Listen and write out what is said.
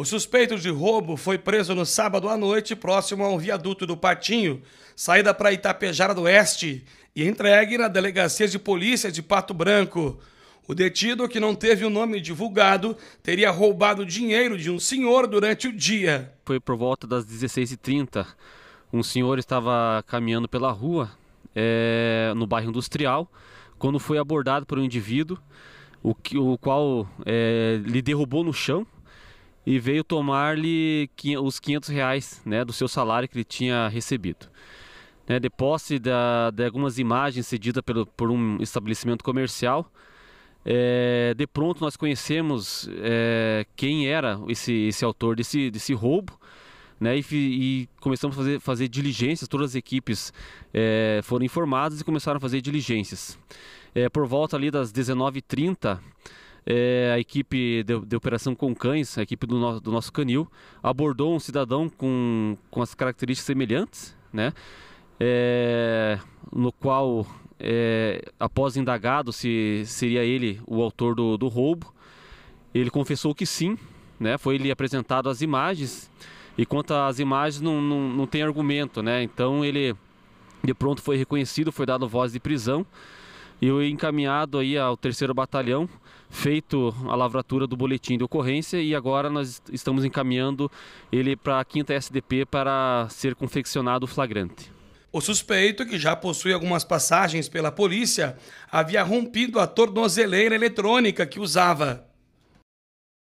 O suspeito de roubo foi preso no sábado à noite, próximo a um viaduto do Patinho, saída para Itapejara do Oeste, e entregue na delegacia de polícia de Pato Branco. O detido, que não teve o nome divulgado, teria roubado dinheiro de um senhor durante o dia. Foi por volta das 16h30. Um senhor estava caminhando pela rua, é, no bairro industrial, quando foi abordado por um indivíduo, o, que, o qual é, lhe derrubou no chão e veio tomar-lhe os 500 reais né, do seu salário que ele tinha recebido. Né, de posse da, de algumas imagens cedidas pelo, por um estabelecimento comercial, é, de pronto nós conhecemos é, quem era esse, esse autor desse, desse roubo, né, e, e, começamos a fazer, fazer, diligências, todas as equipes é, foram informadas e começaram a fazer diligências. É, por volta ali das 19h30, é, a equipe de, de, operação com cães, a equipe do, no, do nosso canil, abordou um cidadão com, com as características semelhantes, né? É, no qual, é, após indagado se seria ele o autor do, do roubo, ele confessou que sim, né? Foi lhe apresentado as imagens e quanto às imagens não, não, não tem argumento, né? Então ele de pronto foi reconhecido, foi dado voz de prisão e o encaminhado aí ao terceiro batalhão, feito a lavratura do boletim de ocorrência e agora nós estamos encaminhando ele para a quinta SDP para ser confeccionado o flagrante. O suspeito, que já possui algumas passagens pela polícia, havia rompido a tornozeleira eletrônica que usava.